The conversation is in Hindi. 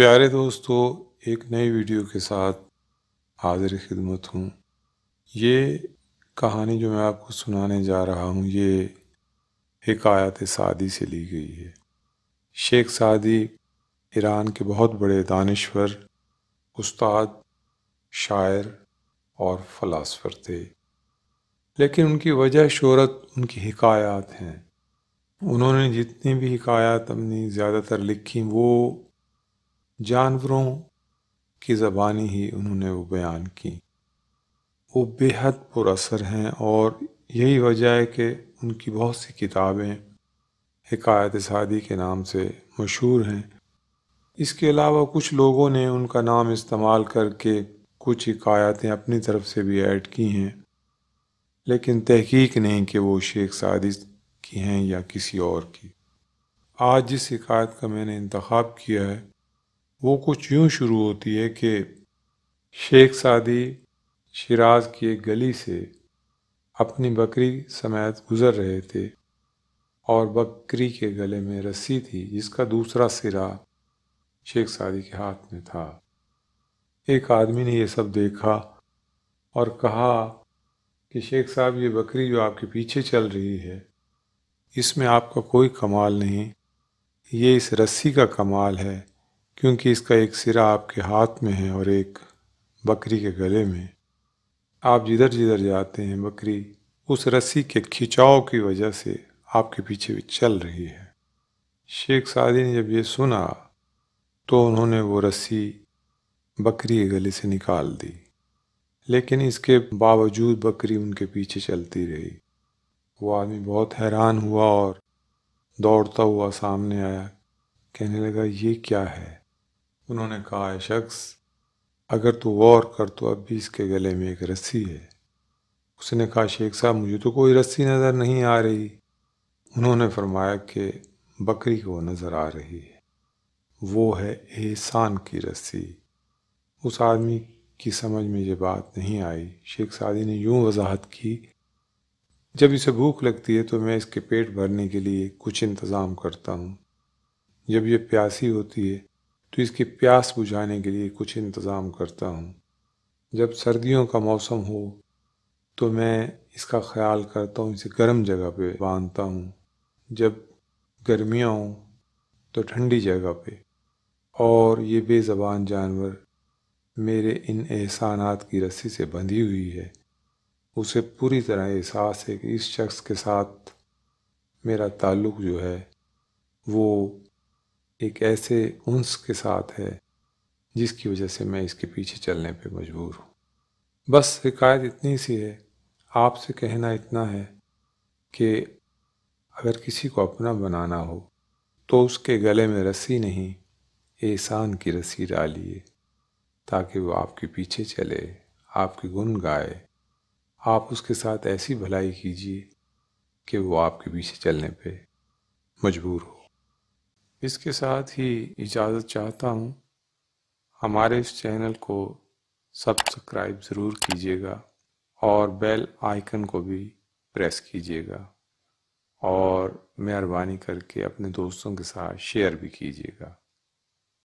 प्यारे दोस्तों एक नई वीडियो के साथ हाजिर खिदमत हूँ ये कहानी जो मैं आपको सुनाने जा रहा हूँ ये हकायत सादी से ली गई है शेख सादी ईरान के बहुत बड़े दानश्वर उस्ताद शायर और फलासफ़र थे लेकिन उनकी वजह शहरत उनकी हकायात हैं उन्होंने जितनी भी हकायात अपनी ज़्यादातर लिखी वो जानवरों की ज़बानी ही उन्होंने वो बयान की वो बेहद पुरसर हैं और यही वजह है कि उनकी बहुत सी किताबें हकायत सादी के नाम से मशहूर हैं इसके अलावा कुछ लोगों ने उनका नाम इस्तेमाल करके कुछ हकायतें अपनी तरफ से भी ऐड की हैं लेकिन तहकीक नहीं कि वो शेख सादी की हैं या किसी और की आज जिस शिकायत का मैंने इंतखब किया है वो कुछ यूँ शुरू होती है कि शेख सादी शिराज की एक गली से अपनी बकरी समेत गुज़र रहे थे और बकरी के गले में रस्सी थी जिसका दूसरा सिरा शेख सादी के हाथ में था एक आदमी ने यह सब देखा और कहा कि शेख साहब ये बकरी जो आपके पीछे चल रही है इसमें आपका कोई कमाल नहीं ये इस रस्सी का कमाल है क्योंकि इसका एक सिरा आपके हाथ में है और एक बकरी के गले में आप जिधर जिधर जाते हैं बकरी उस रस्सी के खिंचाव की वजह से आपके पीछे भी चल रही है शेख सादी ने जब ये सुना तो उन्होंने वो रस्सी बकरी के गले से निकाल दी लेकिन इसके बावजूद बकरी उनके पीछे चलती रही वो आदमी बहुत हैरान हुआ और दौड़ता हुआ सामने आया कहने लगा ये क्या है उन्होंने कहा है शख्स अगर तू गौर कर तो अब भी इसके गले में एक रस्सी है उसने कहा शेख साहब मुझे तो कोई रस्सी नज़र नहीं आ रही उन्होंने फरमाया कि बकरी को नज़र आ रही है वो है एहसान की रस्सी उस आदमी की समझ में ये बात नहीं आई शेख सादी ने यूं वजाहत की जब इसे भूख लगती है तो मैं इसके पेट भरने के लिए कुछ इंतज़ाम करता हूँ जब ये प्यासी होती है तो इसकी प्यास बुझाने के लिए कुछ इंतज़ाम करता हूँ जब सर्दियों का मौसम हो तो मैं इसका ख्याल करता हूँ इसे गर्म जगह पे बांधता हूँ जब गर्मियाँ हों तो ठंडी जगह पे और ये बेज़बान जानवर मेरे इन एहसानात की रस्सी से बंधी हुई है उसे पूरी तरह एहसास है कि इस शख्स के साथ मेरा ताल्लुक़ जो है वो एक ऐसे उन्स के साथ है जिसकी वजह से मैं इसके पीछे चलने पे मजबूर हूँ बस शिकायत इतनी सी है आपसे कहना इतना है कि अगर किसी को अपना बनाना हो तो उसके गले में रस्सी नहीं एहसान की रस्सी डालिए ताकि वो आपके पीछे चले आपके गुन गाए आप उसके साथ ऐसी भलाई कीजिए कि वो आपके पीछे चलने पे मजबूर हो इसके साथ ही इजाज़त चाहता हूँ हमारे इस चैनल को सब्सक्राइब ज़रूर कीजिएगा और बेल आइकन को भी प्रेस कीजिएगा और मेहरबानी करके अपने दोस्तों के साथ शेयर भी कीजिएगा